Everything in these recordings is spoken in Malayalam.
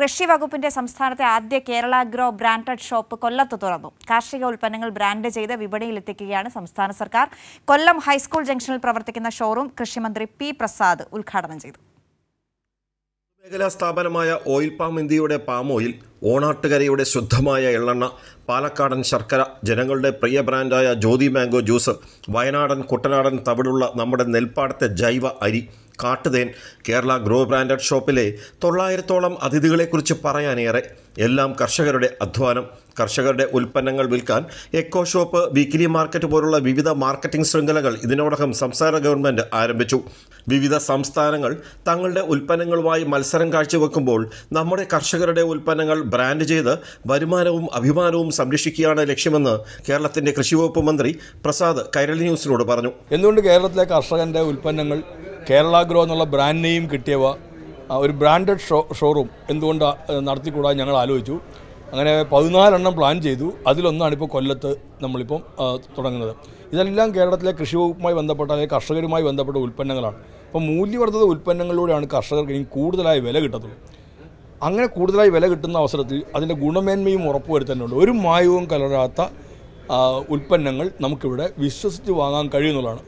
കൃഷി വകുപ്പിന്റെ സംസ്ഥാനത്തെ ആദ്യ കേരള ഗ്രോ ബ്രാൻഡഡ് ഷോപ്പ് കൊല്ലത്ത് തുറന്നു കാർഷിക ഉൽപ്പന്നങ്ങൾ ബ്രാൻഡ് ചെയ്ത് വിപണിയിലെത്തിക്കുകയാണ് സംസ്ഥാന സർക്കാർ കൊല്ലം ഹൈസ്കൂൾ ജംഗ്ഷനിൽ പ്രവർത്തിക്കുന്ന ഷോറൂം കൃഷിമന്ത്രി പി പ്രസാദ് ഉദ്ഘാടനം ചെയ്തു മേഖലാ സ്ഥാപനമായ ഓയിൽ പാം ഇന്ത്യയുടെ പാം ഓയിൽ ഓണാട്ടുകരയുടെ ശുദ്ധമായ എള്ളെണ്ണ പാലക്കാടൻ ശർക്കര ജനങ്ങളുടെ പ്രിയ ബ്രാൻഡായ ജ്യോതി മാംഗോ ജ്യൂസ് വയനാടൻ കുട്ടനാടൻ തവിടുള്ള നമ്മുടെ നെൽപ്പാടത്തെ ജൈവ അരി കാട്ടുതേൻ കേരള ഗ്രോ ബ്രാൻഡഡ് ഷോപ്പിലെ തൊള്ളായിരത്തോളം അതിഥികളെക്കുറിച്ച് പറയാനേറെ എല്ലാം കർഷകരുടെ അധ്വാനം കർഷകരുടെ ഉൽപ്പന്നങ്ങൾ വിൽക്കാൻ എക്കോ ഷോപ്പ് വീക്കിലി മാർക്കറ്റ് പോലുള്ള വിവിധ മാർക്കറ്റിംഗ് ശൃംഖലകൾ ഇതിനോടകം സംസ്ഥാന ഗവൺമെൻറ് ആരംഭിച്ചു വിവിധ സംസ്ഥാനങ്ങൾ തങ്ങളുടെ ഉൽപ്പന്നങ്ങളുമായി മത്സരം കാഴ്ചവെക്കുമ്പോൾ നമ്മുടെ കർഷകരുടെ ഉൽപ്പന്നങ്ങൾ ബ്രാൻഡ് ചെയ്ത് വരുമാനവും അഭിമാനവും സംരക്ഷിക്കുകയാണ് ലക്ഷ്യമെന്ന് കേരളത്തിൻ്റെ കൃഷിവകുപ്പ് മന്ത്രി പ്രസാദ് കൈരളി ന്യൂസിനോട് പറഞ്ഞു എന്തുകൊണ്ട് കേരളത്തിലെ കർഷകൻ്റെ ഉൽപ്പന്നങ്ങൾ കേരള ഗ്രോ എന്നുള്ള ബ്രാൻഡ് നെയിം കിട്ടിയവ ഒരു ബ്രാൻഡഡ് ഷോ ഷോറൂം എന്തുകൊണ്ട് നടത്തിക്കൂടാൻ ഞങ്ങൾ ആലോചിച്ചു അങ്ങനെ പതിനാലെണ്ണം പ്ലാൻ ചെയ്തു അതിലൊന്നാണ് ഇപ്പോൾ കൊല്ലത്ത് നമ്മളിപ്പം തുടങ്ങുന്നത് ഇതെല്ലാം കേരളത്തിലെ വകുപ്പുമായി ബന്ധപ്പെട്ട അല്ലെങ്കിൽ കർഷകരുമായി ബന്ധപ്പെട്ട ഉൽപ്പന്നങ്ങളാണ് അപ്പോൾ മൂല്യവർദ്ധിത ഉൽപ്പന്നങ്ങളിലൂടെയാണ് കർഷകർക്ക് ഇനി കൂടുതലായി വില കിട്ടത്തുള്ളൂ അങ്ങനെ കൂടുതലായി വില കിട്ടുന്ന അവസരത്തിൽ അതിൻ്റെ ഗുണമേന്മയും ഉറപ്പുവരുത്തേണ്ടതുണ്ട് ഒരു മായവും കലരാത്ത ഉൽപ്പന്നങ്ങൾ നമുക്കിവിടെ വിശ്വസിച്ച് വാങ്ങാൻ കഴിയുന്നുള്ളതാണ്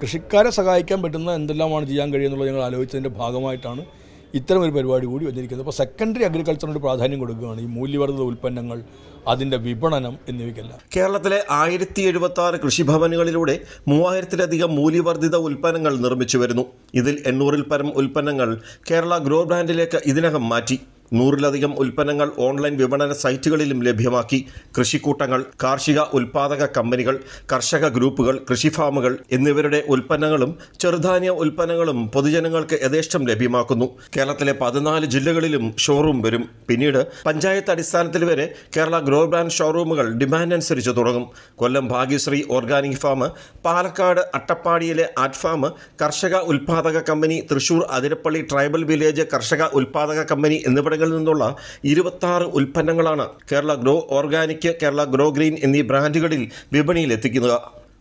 കൃഷിക്കാരെ സഹായിക്കാൻ പറ്റുന്ന എന്തെല്ലാമാണ് ചെയ്യാൻ കഴിയുമെന്നുള്ളത് ഞങ്ങൾ ആലോചിച്ചതിൻ്റെ ഭാഗമായിട്ടാണ് ഇത്തരം ഒരു പരിപാടി കൂടി വന്നിരിക്കുന്നത് അപ്പോൾ സെക്കൻഡറി അഗ്രികൾച്ചറിന് പ്രാധാന്യം കൊടുക്കുകയാണ് ഈ മൂല്യവർദ്ധിത ഉൽപ്പന്നങ്ങൾ അതിൻ്റെ വിപണനം എന്നിവയ്ക്കെല്ലാം കേരളത്തിലെ ആയിരത്തി എഴുപത്തി ആറ് കൃഷിഭവനുകളിലൂടെ മൂവായിരത്തിലധികം മൂല്യവർദ്ധിത ഉൽപ്പന്നങ്ങൾ നിർമ്മിച്ചു വരുന്നു ഇതിൽ എണ്ണൂറിൽ പരം ഉൽപ്പന്നങ്ങൾ കേരള ഗ്രോ ബ്രാൻഡിലേക്ക് ഇതിനകം മാറ്റി നൂറിലധികം ഉൽപ്പന്നങ്ങൾ ഓൺലൈൻ വിപണന സൈറ്റുകളിലും ലഭ്യമാക്കി കൃഷിക്കൂട്ടങ്ങൾ കാർഷിക ഉൽപാദക കമ്പനികൾ കർഷക ഗ്രൂപ്പുകൾ കൃഷി ഫാമുകൾ എന്നിവരുടെ ഉൽപ്പന്നങ്ങളും ചെറുധാന്യ ഉൽപ്പന്നങ്ങളും പൊതുജനങ്ങൾക്ക് യഥേഷ്ടം ലഭ്യമാക്കുന്നു കേരളത്തിലെ പതിനാല് ജില്ലകളിലും ഷോറൂം വരും പിന്നീട് പഞ്ചായത്ത് അടിസ്ഥാനത്തിൽ വരെ കേരള ഗ്രോ ബ്രാൻഡ് ഷോറൂമുകൾ ഡിമാൻഡ് അനുസരിച്ച് തുടങ്ങും കൊല്ലം ഭാഗ്യശ്രീ ഓർഗാനിക് ഫാം പാലക്കാട് അട്ടപ്പാടിയിലെ ആറ്റ് ഫാം കർഷക ഉൽപാദക company Thrissur Athirappilly tribal village കർഷക ഉൽപാദക കമ്പനി എന്നിവിടെ ആറുകളിൽ നിന്നുള്ള ഇരുപത്താറ് ഉൽപ്പന്നങ്ങളാണ് Kerala grow organic Kerala grow green എന്നീ ബ്രാൻഡുകളിൽ വിപണിയിൽ എത്തിക്കുന്നത്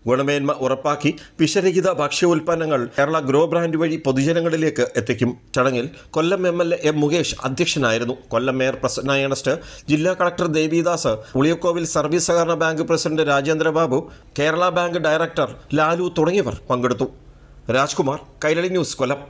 ഗുണമേന്മ ഉറപ്പാക്കി വിഷരഹിത ഉൽപ്പന്നങ്ങൾ കേരള ഗ്രോ ബ്രാൻഡ് വഴി പൊതുജനങ്ങളിലേക്ക് എത്തിക്കും ചടങ്ങിൽ Kollam M L A M Mukesh അധ്യക്ഷനായിരുന്നു കൊല്ലം മേയർ പ്രസന്നായണസ്റ്റ് ജില്ലാ കളക്ടർ ദേവിദാസ് ഉളിയക്കോവിൽ സർവീസ് സഹകരണ bank president Rajendrababu Kerala bank director Lalu തുടങ്ങിയവർ പങ്കെടുത്തു രാജ്കുമാർ കൈരളി ന്യൂസ് കൊല്ലം